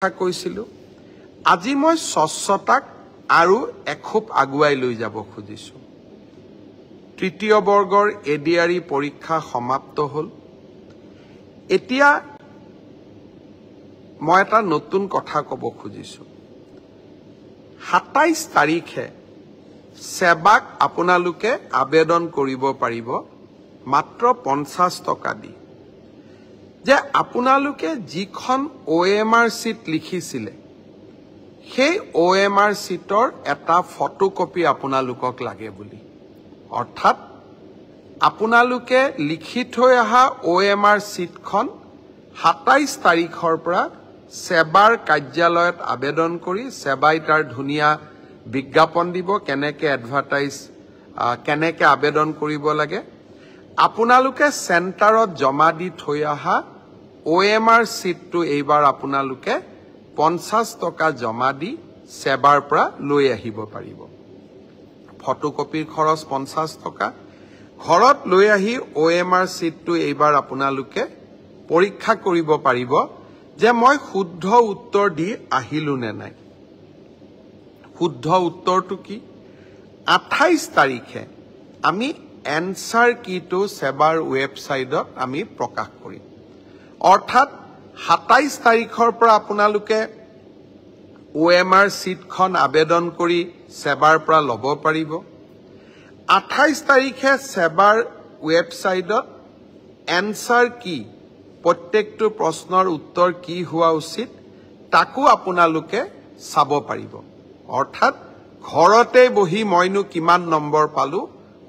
কথা কৈছিলোঁ আজি মই স্বচ্ছতাক আৰু এখোপ আগুৱাই লৈ যাব খুজিছোঁ তৃতীয় বৰ্গৰ এ ডি আৰ ই পৰীক্ষা সমাপ্ত হ'ল এতিয়া মই এটা নতুন কথা ক'ব খুজিছোঁ সাতাইছ তাৰিখে সেৱাক আপোনালোকে আবেদন কৰিব পাৰিব মাত্ৰ পঞ্চাছ টকা দি যে আপোনালোকে যিখন অ' এম আৰ চিট লিখিছিলে সেই অ' এম আৰ চিটৰ এটা ফটো কপি আপোনালোকক লাগে বুলি অৰ্থাৎ আপোনালোকে লিখি থৈ অহা অ' এম আৰ চিটখন সাতাইছ তাৰিখৰ পৰা ছেবাৰ কাৰ্যালয়ত আবেদন কৰি ছেবাই তাৰ ধুনীয়া বিজ্ঞাপন দিব কেনেকৈ এডভাৰটাইজ কেনেকৈ আবেদন কৰিব লাগে আপোনালোকে চেণ্টাৰত জমা দি থৈ অহা OMR seat to Eibar Apuna Luke, Ponsas Toka Jomadi, Sebar Pra, Luya Hibo Paribo. Photocopy Koros Ponsas Toka, Horot Luya Hi, OMR seat to Eibar Apuna Luke, Porika Koribo Paribo, Jemoi Hudho Uttor di Ahilunenai. Hudho Uttor Tuki, Atais Tarike, Ami Ansar Kito Sebar website of Ami Prokakorin. অৰ্থাৎ সাতাইছ তাৰিখৰ পৰা আপোনালোকে অ' M R চিটখন আবেদন কৰি ছেবাৰ পৰা ল'ব পাৰিব আঠাইছ তাৰিখে ছেবাৰ ৱেবছাইটত এনচাৰ কি প্ৰত্যেকটো প্ৰশ্নৰ উত্তৰ কি হোৱা উচিত তাকো আপোনালোকে চাব পাৰিব অৰ্থাৎ ঘৰতে বহি মইনো কিমান নম্বৰ পালোঁ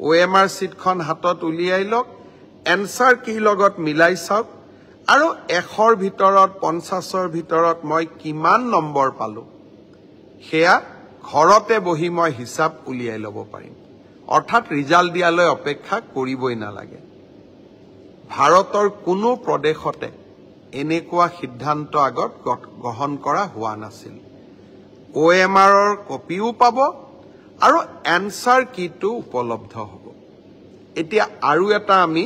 অ' এম আৰ চিটখন হাতত উলিয়াই লওক এনচাৰ কিৰ লগত মিলাই চাওক আৰু এশৰ ভিতৰত পঞ্চাছৰ ভিতৰত মই কিমান নম্বৰ পালোঁ সেয়া ঘৰতে বহি মই হিচাপ উলিয়াই ল'ব পাৰিম অৰ্থাৎ ৰিজাল্ট দিয়ালৈ অপেক্ষা কৰিবই নালাগে ভাৰতৰ কোনো প্ৰদেশতে এনেকুৱা সিদ্ধান্ত আগত গ্ৰহণ কৰা হোৱা নাছিল অ' এম আৰৰ কপিও পাব আৰু এনচাৰ কিটো উপলব্ধ হ'ব এতিয়া আৰু এটা আমি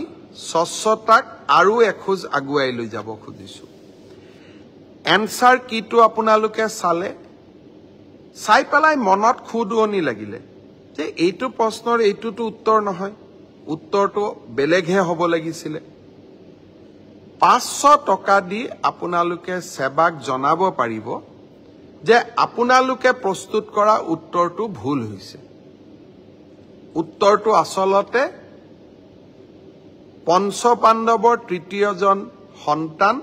স্বচ্ছতাক আৰু এখোজ আগুৱাই লৈ যাব খুজিছোঁ এনচাৰ কিটো আপোনালোকে চালে চাই পেলাই মনত খুদুৱনি লাগিলে যে এইটো প্ৰশ্নৰ এইটোতো উত্তৰ নহয় উত্তৰটো বেলেগহে হ'ব লাগিছিলে পাঁচশ টকা দি আপোনালোকে সেৱাক জনাব পাৰিব যে আপোনালোকে প্ৰস্তুত কৰা উত্তৰটো ভুল হৈছে উত্তৰটো আচলতে পঞ্চ পাণ্ডৱৰ তৃতীয়জন সন্তান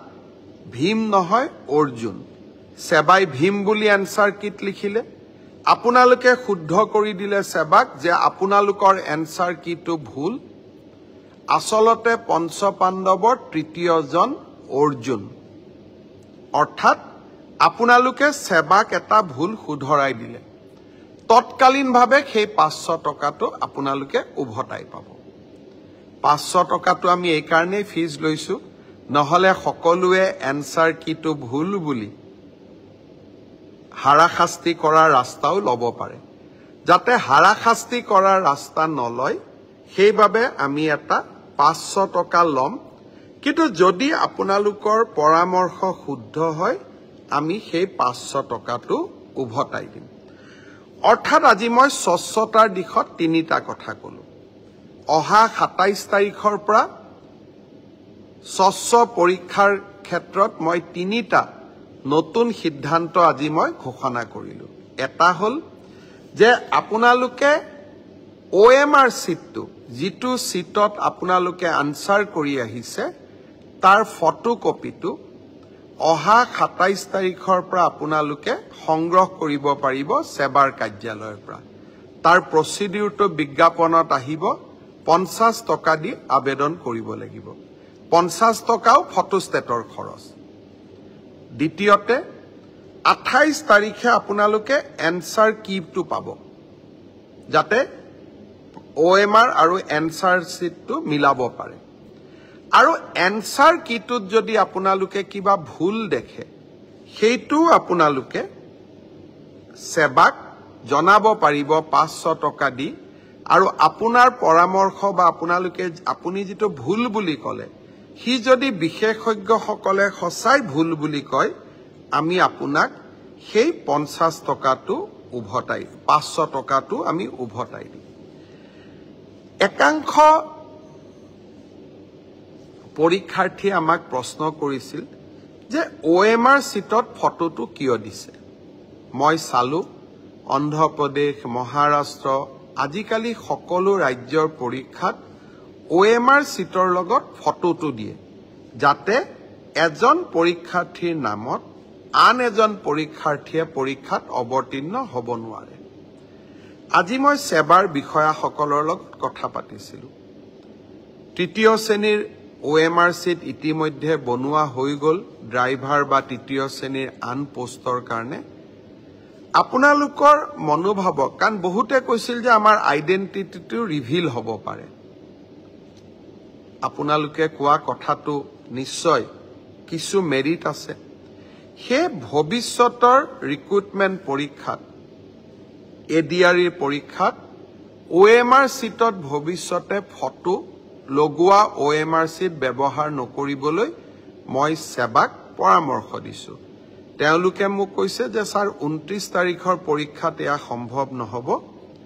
ভীম নহয় অৰ্জুন ছেবাই ভীম বুলি এনচাৰ কিট লিখিলে আপোনালোকে শুদ্ধ কৰি দিলে সেৱাক যে আপোনালোকৰ এনচাৰ কিটো ভুল আচলতে পঞ্চ পাণ্ডৱৰ তৃতীয়জন অৰ্জুন অৰ্থাৎ আপোনালোকে ছেবাক এটা ভুল শুধৰাই দিলে তৎকালীনভাৱে সেই পাঁচশ টকাটো আপোনালোকে উভতাই পাব পাঁচশ টকাটো আমি এইকাৰণেই ফিজ লৈছোঁ নহ'লে সকলোৱে এনচাৰ কিটো ভুল বুলি হাৰাশাস্তি কৰাৰ ৰাস্তাও ল'ব পাৰে যাতে হাৰাশাস্তি কৰাৰ ৰাস্তা নলয় সেইবাবে আমি এটা পাঁচশ টকা ল'ম কিন্তু যদি আপোনালোকৰ পৰামৰ্শ শুদ্ধ হয় আমি সেই পাঁচশ টকাটো উভতাই দিম অৰ্থাৎ আজি মই স্বচ্ছতাৰ দিশত তিনিটা কথা ক'লো অহা সাতাইছ তাৰিখৰ পৰা স্বচ্ছ পৰীক্ষাৰ ক্ষেত্ৰত মই তিনিটা নতুন সিদ্ধান্ত আজি মই ঘোষণা কৰিলোঁ এটা হ'ল যে আপোনালোকে অ' এম আৰ চিটটো যিটো চিটত আপোনালোকে আনচাৰ কৰি আহিছে তাৰ ফটো কপিটো অহা সাতাইছ তাৰিখৰ পৰা আপোনালোকে সংগ্ৰহ কৰিব পাৰিব ছেবাৰ কাৰ্যালয়ৰ পৰা তাৰ প্ৰচিডিউৰটো বিজ্ঞাপনত আহিব পঞ্চাশ টকা দি আবেদন কৰিব লাগিব পঞ্চাশ টকাও ফটোষ্টেটৰ খৰচ দ্বিতীয়তে আঠাইছ তাৰিখে আপোনালোকে এনচাৰ কিপটো পাব যাতে অ' এম আৰ আৰু এনচাৰ চিটটো মিলাব পাৰে আৰু এনচাৰ কিটোত যদি আপোনালোকে কিবা ভুল দেখে সেইটোও আপোনালোকে সেৱাক জনাব পাৰিব পাঁচশ টকা দি আৰু আপোনাৰ পৰামৰ্শ বা আপোনালোকে আপুনি যিটো ভুল বুলি ক'লে সি যদি বিশেষজ্ঞসকলে সঁচাই ভুল বুলি কয় আমি আপোনাক সেই পঞ্চাছ টকাটো উভতাই পাঁচশ টকাটো আমি উভতাই দিম একাংশ পৰীক্ষাৰ্থীয়ে আমাক প্ৰশ্ন কৰিছিল যে অ এম আৰ চিটত ফটোটো কিয় দিছে মই চালোঁ অন্ধ্ৰপ্ৰদেশ মহাৰাষ্ট্ৰ আজিকালি সকলো ৰাজ্যৰ পৰীক্ষাত অ এম আৰ চিটৰ লগত ফটোটো দিয়ে যাতে এজন পৰীক্ষাৰ্থীৰ নামত আন এজন পৰীক্ষাৰ্থীয়ে পৰীক্ষাত অৱতীৰ্ণ হ'ব নোৱাৰে আজি মই ছেবাৰ বিষয়াসকলৰ লগত কথা পাতিছিলো তৃতীয় শ্ৰেণীৰ অ এম আৰ চিট ইতিমধ্যে বনোৱা হৈ গ'ল ড্ৰাইভাৰ বা তৃতীয় শ্ৰেণীৰ আন পোষ্টৰ কাৰণে আপোনালোকৰ মনোভাৱক কাৰণ বহুতে কৈছিল যে আমাৰ আইডেণ্টিটিটো ৰিভিল হ'ব পাৰে আপোনালোকে কোৱা কথাটো নিশ্চয় কিছু মেৰিট আছে সেই ভৱিষ্যতৰ ৰিক্ৰুটমেণ্ট পৰীক্ষাত এ ডি আৰিৰ পৰীক্ষাত অ' এম আৰ চিটত ভৱিষ্যতে ফটো লগোৱা অ' এম আৰ চিট ব্যৱহাৰ নকৰিবলৈ মই সেৱাক পৰামৰ্শ দিছোঁ তেওঁলোকে মোক কৈছে যে ছাৰ ঊনত্ৰিছ তাৰিখৰ পৰীক্ষাত এয়া সম্ভৱ নহ'ব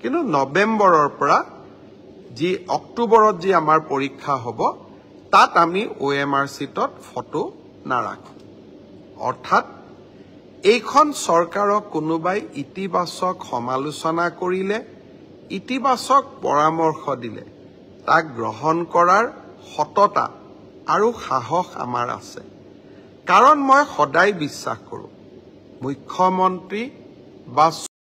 কিন্তু নৱেম্বৰৰ পৰা যি অক্টোবৰত যি আমাৰ পৰীক্ষা হ'ব তাত আমি অ' এম আৰ চিটত ফটো নাৰাখো অৰ্থাৎ এইখন চৰকাৰক কোনোবাই ইতিবাচক সমালোচনা কৰিলে ইতিবাচক পৰামৰ্শ দিলে তাক গ্ৰহণ কৰাৰ সততা আৰু সাহস আমাৰ আছে কাৰণ মই সদায় বিশ্বাস কৰোঁ মুখ্যমন্ত্ৰী বা